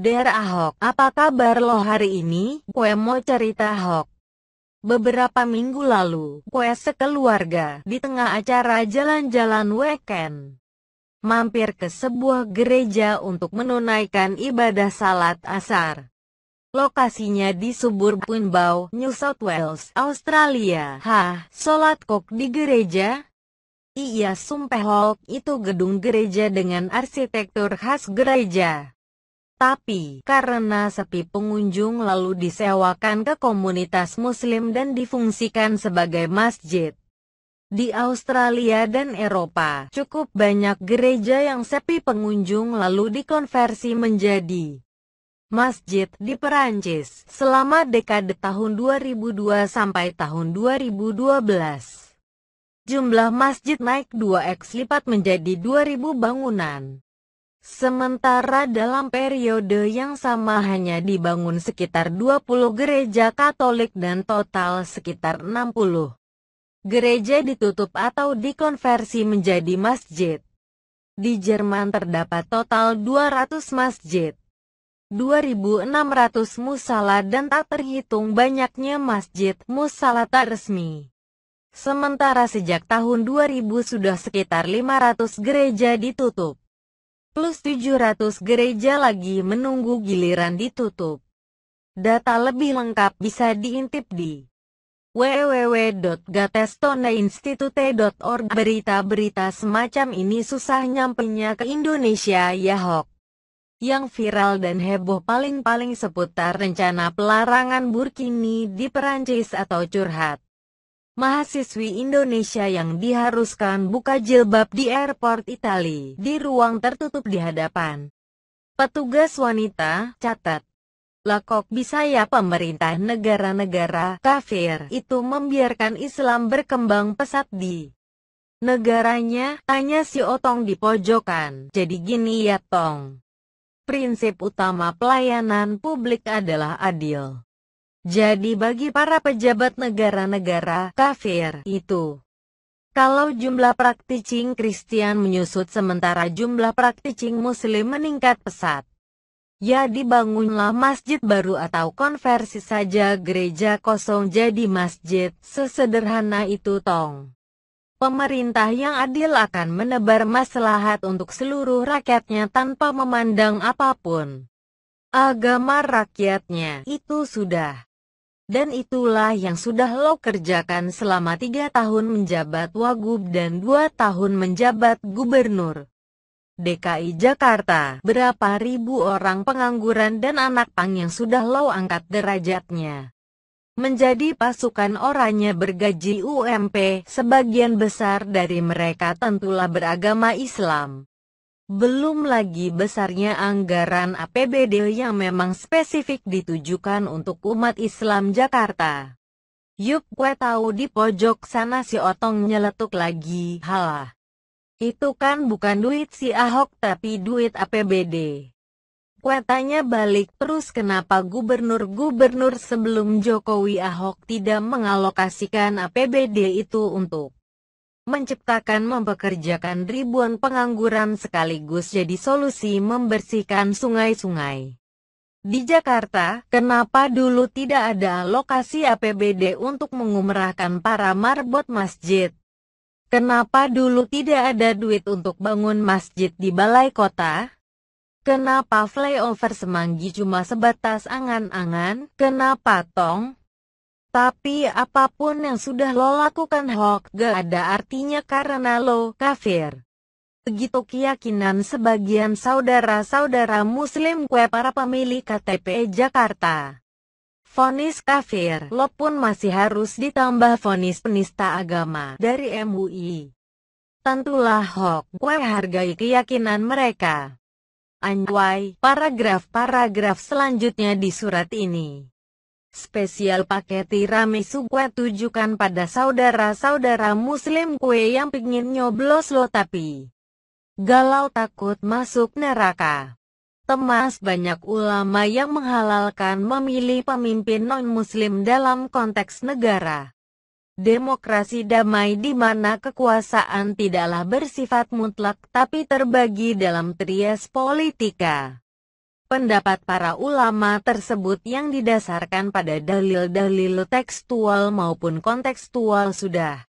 Der Ahok, apa kabar lo hari ini? Kue mau cerita Ahok. Beberapa minggu lalu, kue sekeluarga di tengah acara jalan-jalan weekend. Mampir ke sebuah gereja untuk menunaikan ibadah salat asar. Lokasinya di subur Punbau, New South Wales, Australia. Hah, salat kok di gereja? Iya sumpah Hulk, itu gedung gereja dengan arsitektur khas gereja. Tapi, karena sepi pengunjung lalu disewakan ke komunitas muslim dan difungsikan sebagai masjid. Di Australia dan Eropa, cukup banyak gereja yang sepi pengunjung lalu dikonversi menjadi masjid di Perancis selama dekade tahun 2002 sampai tahun 2012. Jumlah masjid naik 2x lipat menjadi 2.000 bangunan. Sementara dalam periode yang sama hanya dibangun sekitar 20 gereja Katolik dan total sekitar 60 gereja ditutup atau dikonversi menjadi masjid. Di Jerman terdapat total 200 masjid, 2.600 musala dan tak terhitung banyaknya masjid musala tak resmi. Sementara sejak tahun 2000 sudah sekitar 500 gereja ditutup plus 700 gereja lagi menunggu giliran ditutup. Data lebih lengkap bisa diintip di www.gatestoneinstitute.org Berita-berita semacam ini susah nyampenya ke Indonesia ya Hok. Yang viral dan heboh paling-paling seputar rencana pelarangan burkini di Perancis atau curhat mahasiswi Indonesia yang diharuskan buka jilbab di airport Itali, di ruang tertutup di hadapan. Petugas wanita, catat. Lakok bisaya pemerintah negara-negara kafir itu membiarkan Islam berkembang pesat di negaranya, tanya si Otong di pojokan. Jadi gini ya Tong. Prinsip utama pelayanan publik adalah adil. Jadi bagi para pejabat negara-negara kafir itu, kalau jumlah prakticing Kristen menyusut sementara jumlah prakticing Muslim meningkat pesat, ya dibangunlah masjid baru atau konversi saja gereja kosong jadi masjid, sesederhana itu tong. Pemerintah yang adil akan menebar maslahat untuk seluruh rakyatnya tanpa memandang apapun. Agama rakyatnya itu sudah dan itulah yang sudah lo kerjakan selama tiga tahun menjabat Wagub dan dua tahun menjabat Gubernur DKI Jakarta. Berapa ribu orang pengangguran dan anak pang yang sudah lo angkat derajatnya menjadi pasukan orangnya bergaji UMP, sebagian besar dari mereka tentulah beragama Islam. Belum lagi besarnya anggaran APBD yang memang spesifik ditujukan untuk umat Islam Jakarta. Yuk, gue tahu di pojok sana si Otong nyeletuk lagi, halah. Itu kan bukan duit si Ahok tapi duit APBD. Gue tanya balik terus kenapa gubernur-gubernur sebelum Jokowi Ahok tidak mengalokasikan APBD itu untuk menciptakan mempekerjakan ribuan pengangguran sekaligus jadi solusi membersihkan sungai-sungai. Di Jakarta, kenapa dulu tidak ada lokasi APBD untuk mengumrahkan para marbot masjid? Kenapa dulu tidak ada duit untuk bangun masjid di balai kota? Kenapa flyover semanggi cuma sebatas angan-angan? Kenapa tong? Tapi apapun yang sudah lo lakukan Hok gak ada artinya karena lo kafir. Begitu keyakinan sebagian saudara-saudara muslim kue para pemilik KTP Jakarta. Fonis kafir, lo pun masih harus ditambah fonis penista agama dari MUI. Tentulah Hok, gue hargai keyakinan mereka. Anyway, paragraf-paragraf selanjutnya di surat ini. Spesial paket tiramisu kue tujukan pada saudara-saudara muslim kue yang pingin nyoblos lo tapi galau takut masuk neraka. Temas banyak ulama yang menghalalkan memilih pemimpin non-muslim dalam konteks negara. Demokrasi damai di mana kekuasaan tidaklah bersifat mutlak tapi terbagi dalam trias politika. Pendapat para ulama tersebut yang didasarkan pada dalil-dalil tekstual maupun kontekstual sudah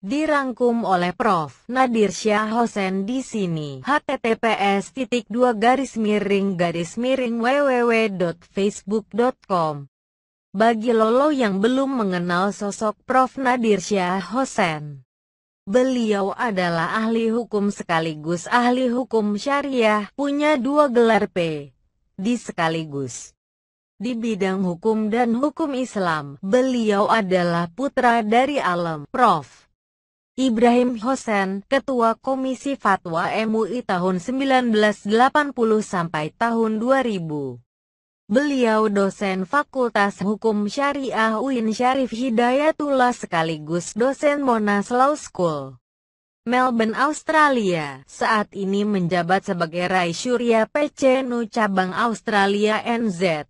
dirangkum oleh Prof. Nadir Syah Hosen di sini. https titik dua garis miring garis miring www.facebook.com Bagi Lolo yang belum mengenal sosok Prof. Nadir Syah Hosen, Beliau adalah ahli hukum sekaligus ahli hukum syariah, punya dua gelar P di sekaligus di bidang hukum dan hukum Islam. Beliau adalah putra dari Alam Prof. Ibrahim Hosen, Ketua Komisi Fatwa MUI tahun 1980 sampai tahun 2000. Beliau dosen Fakultas Hukum Syariah UIN Syarif Hidayatullah sekaligus dosen Monas Law School. Melbourne, Australia. Saat ini menjabat sebagai Rai Surya Nu Cabang Australia NZ.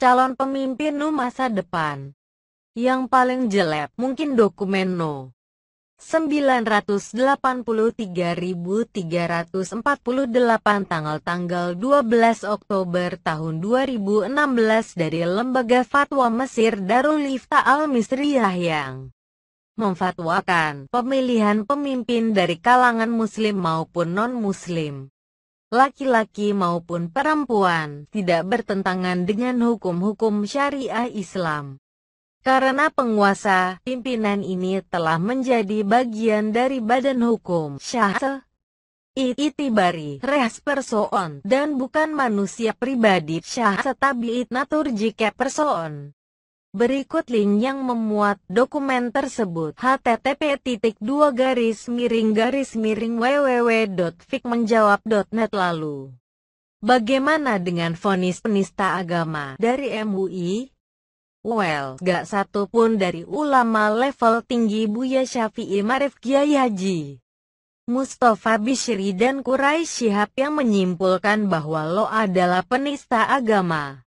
Calon pemimpin NU masa depan. Yang paling jelek mungkin dokumen No. 983.348 tanggal-tanggal 12 Oktober tahun 2016 dari Lembaga Fatwa Mesir Darul Ifta Al-Misriyah yang memfatwakan pemilihan pemimpin dari kalangan muslim maupun non-muslim, laki-laki maupun perempuan, tidak bertentangan dengan hukum-hukum syariah Islam. Karena penguasa, pimpinan ini telah menjadi bagian dari badan hukum syahse, itibari, res person, dan bukan manusia pribadi syahse tabiit natur jika person. Berikut link yang memuat dokumen tersebut. http garis miring garis miring www.fikmenjawab.net lalu. Bagaimana dengan vonis penista agama dari MUI? Well, gak satu pun dari ulama level tinggi Buya Syafi'i Marif Kiai Haji. Mustafa Bishri dan Quraisy Shihab yang menyimpulkan bahwa lo adalah penista agama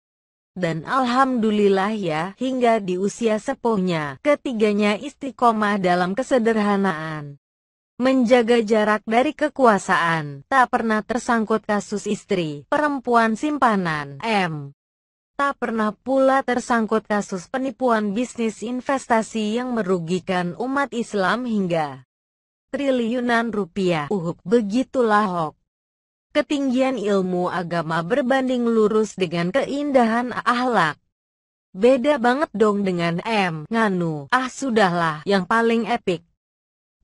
dan alhamdulillah ya hingga di usia sepuhnya, ketiganya istiqomah dalam kesederhanaan. Menjaga jarak dari kekuasaan, tak pernah tersangkut kasus istri, perempuan simpanan, M. Tak pernah pula tersangkut kasus penipuan bisnis investasi yang merugikan umat Islam hingga triliunan rupiah. Uhub, begitulah Hok ketinggian ilmu agama berbanding lurus dengan keindahan akhlak. Beda banget dong dengan M. Nganu, ah sudahlah, yang paling epic.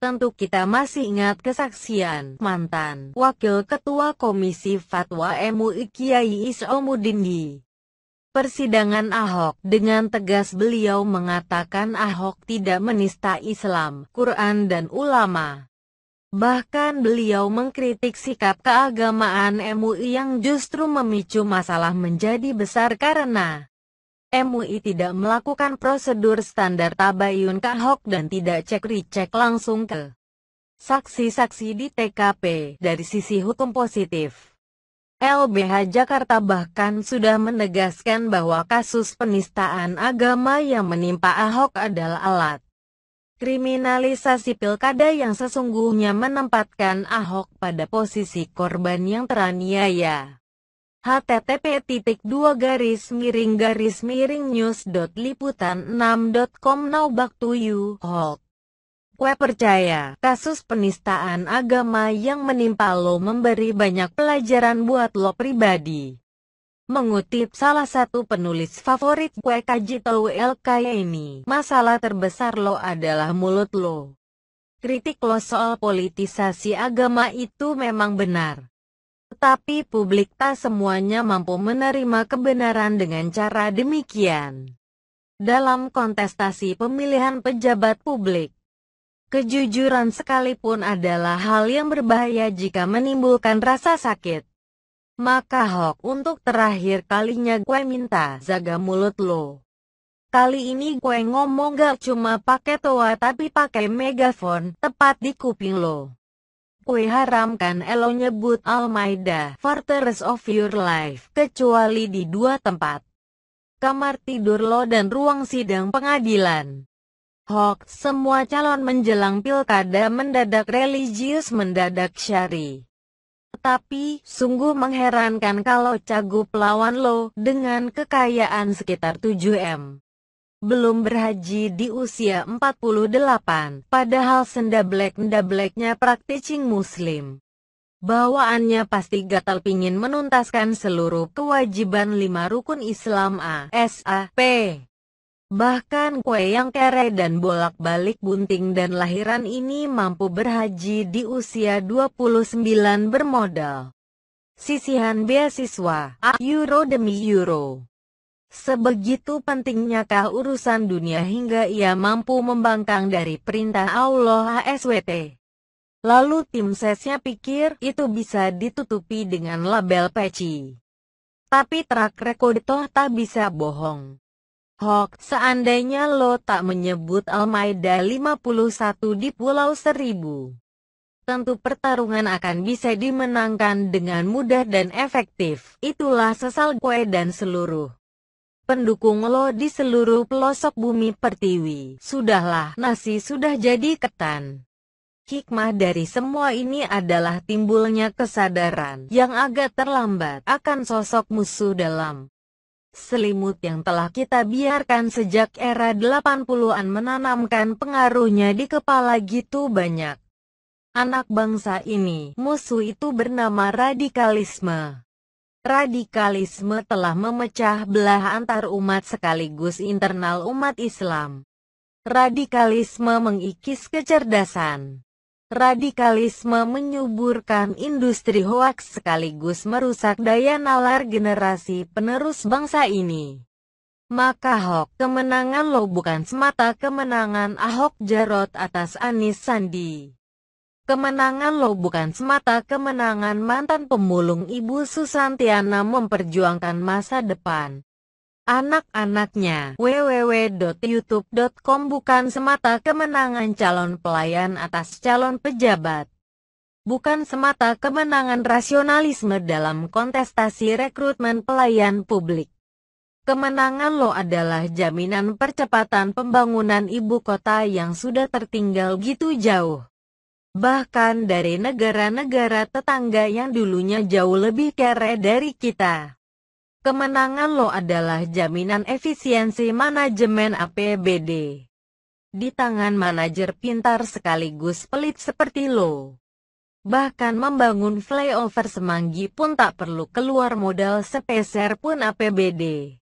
Tentu kita masih ingat kesaksian mantan Wakil Ketua Komisi Fatwa MUI Kiai Isomudindi. persidangan Ahok. Dengan tegas beliau mengatakan Ahok tidak menista Islam, Quran dan ulama. Bahkan beliau mengkritik sikap keagamaan MUI yang justru memicu masalah menjadi besar karena MUI tidak melakukan prosedur standar tabayun kahok dan tidak cek-recek langsung ke saksi-saksi di TKP dari sisi hukum positif. LBH Jakarta bahkan sudah menegaskan bahwa kasus penistaan agama yang menimpa Ahok adalah alat kriminalisasi pilkada yang sesungguhnya menempatkan Ahok pada posisi korban yang teraniaya. http titik dua garis miring garis miring news dot liputan 6.com now back to you Hulk. Kue percaya, kasus penistaan agama yang menimpa lo memberi banyak pelajaran buat lo pribadi. Mengutip salah satu penulis favorit gue Kajito WLK ini, masalah terbesar lo adalah mulut lo. Kritik lo soal politisasi agama itu memang benar. Tetapi publik tak semuanya mampu menerima kebenaran dengan cara demikian. Dalam kontestasi pemilihan pejabat publik, kejujuran sekalipun adalah hal yang berbahaya jika menimbulkan rasa sakit. Maka Hok untuk terakhir kalinya gue minta jaga mulut lo. Kali ini gue ngomong gak cuma pakai toa tapi pakai megafon tepat di kuping lo. Gue haramkan elo nyebut Almaida, Fortress of Your Life, kecuali di dua tempat. Kamar tidur lo dan ruang sidang pengadilan. Hok semua calon menjelang pilkada mendadak religius mendadak syari. Tapi, sungguh mengherankan kalau Cagup lawan Lo dengan kekayaan sekitar 7M. Belum berhaji di usia 48, padahal senda black nda blacknya prakticing muslim. Bawaannya pasti gatal pingin menuntaskan seluruh kewajiban lima rukun Islam A.S.A.P. Bahkan kue yang kere dan bolak-balik bunting dan lahiran ini mampu berhaji di usia 29 bermodal. Sisihan beasiswa, euro demi euro. Sebegitu pentingnya kah urusan dunia hingga ia mampu membangkang dari perintah Allah SWT. Lalu tim sesnya pikir itu bisa ditutupi dengan label peci. Tapi track record toh tak bisa bohong. Hok, seandainya lo tak menyebut Almaida 51 di Pulau Seribu, tentu pertarungan akan bisa dimenangkan dengan mudah dan efektif. Itulah sesal kue dan seluruh pendukung lo di seluruh pelosok bumi pertiwi. Sudahlah, nasi sudah jadi ketan. Hikmah dari semua ini adalah timbulnya kesadaran yang agak terlambat akan sosok musuh dalam Selimut yang telah kita biarkan sejak era 80-an menanamkan pengaruhnya di kepala gitu banyak. Anak bangsa ini, musuh itu bernama radikalisme. Radikalisme telah memecah belah antar umat sekaligus internal umat Islam. Radikalisme mengikis kecerdasan, Radikalisme menyuburkan industri hoaks sekaligus merusak daya nalar generasi penerus bangsa ini. Maka Ahok, kemenangan lo bukan semata kemenangan Ahok Jarot atas Anis Sandi. Kemenangan lo bukan semata kemenangan mantan pemulung Ibu Susantiana memperjuangkan masa depan anak-anaknya. www.youtube.com bukan semata kemenangan calon pelayan atas calon pejabat. Bukan semata kemenangan rasionalisme dalam kontestasi rekrutmen pelayan publik. Kemenangan lo adalah jaminan percepatan pembangunan ibu kota yang sudah tertinggal gitu jauh. Bahkan dari negara-negara tetangga yang dulunya jauh lebih kere dari kita. Kemenangan lo adalah jaminan efisiensi manajemen APBD. Di tangan manajer pintar sekaligus pelit seperti lo. Bahkan membangun flyover semanggi pun tak perlu keluar modal sepeser pun APBD.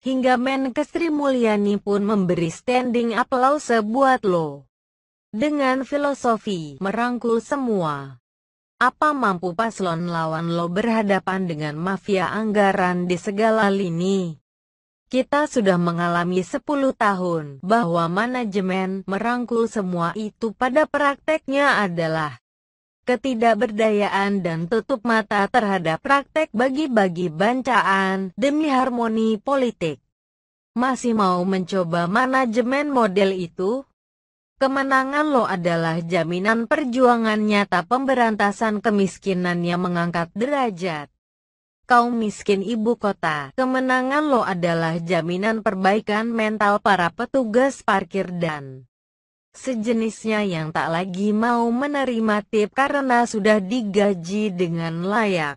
Hingga Menkes Mulyani pun memberi standing aplaus buat lo. Dengan filosofi merangkul semua. Apa mampu paslon lawan lo berhadapan dengan mafia anggaran di segala lini? Kita sudah mengalami 10 tahun bahwa manajemen merangkul semua itu pada prakteknya adalah ketidakberdayaan dan tutup mata terhadap praktek bagi-bagi bancaan demi harmoni politik. Masih mau mencoba manajemen model itu? Kemenangan Lo adalah jaminan perjuangan nyata pemberantasan kemiskinan yang mengangkat derajat kaum miskin ibu kota. Kemenangan Lo adalah jaminan perbaikan mental para petugas parkir dan sejenisnya yang tak lagi mau menerima tip karena sudah digaji dengan layak.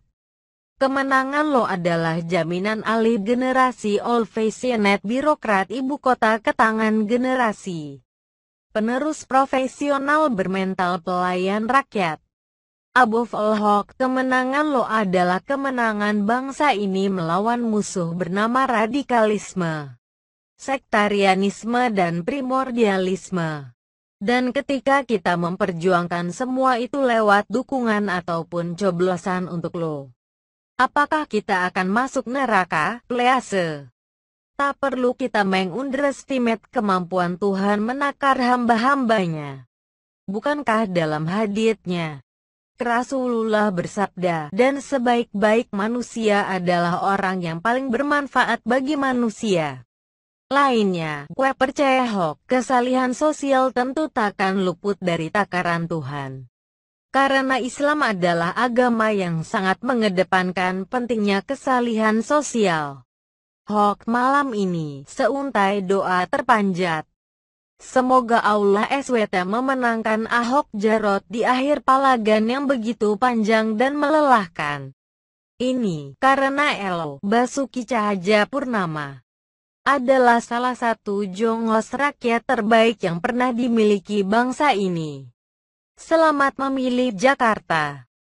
Kemenangan Lo adalah jaminan alih generasi old fashioned birokrat ibu kota ke tangan generasi penerus profesional bermental pelayan rakyat. Above all kemenangan lo adalah kemenangan bangsa ini melawan musuh bernama radikalisme, sektarianisme dan primordialisme. Dan ketika kita memperjuangkan semua itu lewat dukungan ataupun coblosan untuk lo, apakah kita akan masuk neraka, please? tak perlu kita mengunderestimate kemampuan Tuhan menakar hamba-hambanya. Bukankah dalam haditnya, Rasulullah bersabda, dan sebaik-baik manusia adalah orang yang paling bermanfaat bagi manusia. Lainnya, gue percaya hok, kesalihan sosial tentu takkan luput dari takaran Tuhan. Karena Islam adalah agama yang sangat mengedepankan pentingnya kesalihan sosial. Hok malam ini, seuntai doa terpanjat. Semoga Allah SWT memenangkan Ahok Jarot di akhir palagan yang begitu panjang dan melelahkan. Ini, karena Elo, Basuki Cahaja Purnama, adalah salah satu jongos rakyat terbaik yang pernah dimiliki bangsa ini. Selamat memilih Jakarta.